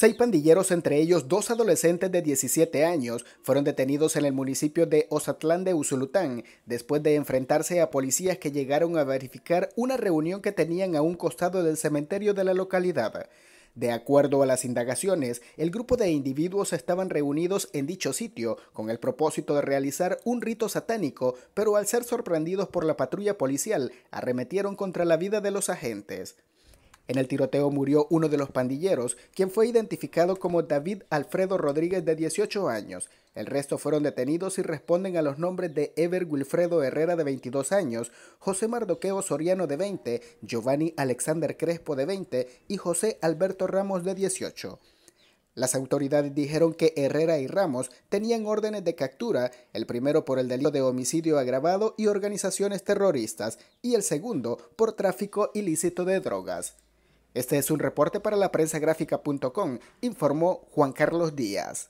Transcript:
Seis pandilleros, entre ellos dos adolescentes de 17 años, fueron detenidos en el municipio de Ozatlán de Usulután después de enfrentarse a policías que llegaron a verificar una reunión que tenían a un costado del cementerio de la localidad. De acuerdo a las indagaciones, el grupo de individuos estaban reunidos en dicho sitio con el propósito de realizar un rito satánico, pero al ser sorprendidos por la patrulla policial, arremetieron contra la vida de los agentes. En el tiroteo murió uno de los pandilleros, quien fue identificado como David Alfredo Rodríguez de 18 años. El resto fueron detenidos y responden a los nombres de Ever Wilfredo Herrera de 22 años, José Mardoqueo Soriano de 20, Giovanni Alexander Crespo de 20 y José Alberto Ramos de 18. Las autoridades dijeron que Herrera y Ramos tenían órdenes de captura, el primero por el delito de homicidio agravado y organizaciones terroristas, y el segundo por tráfico ilícito de drogas. Este es un reporte para la prensa gráfica.com, informó Juan Carlos Díaz.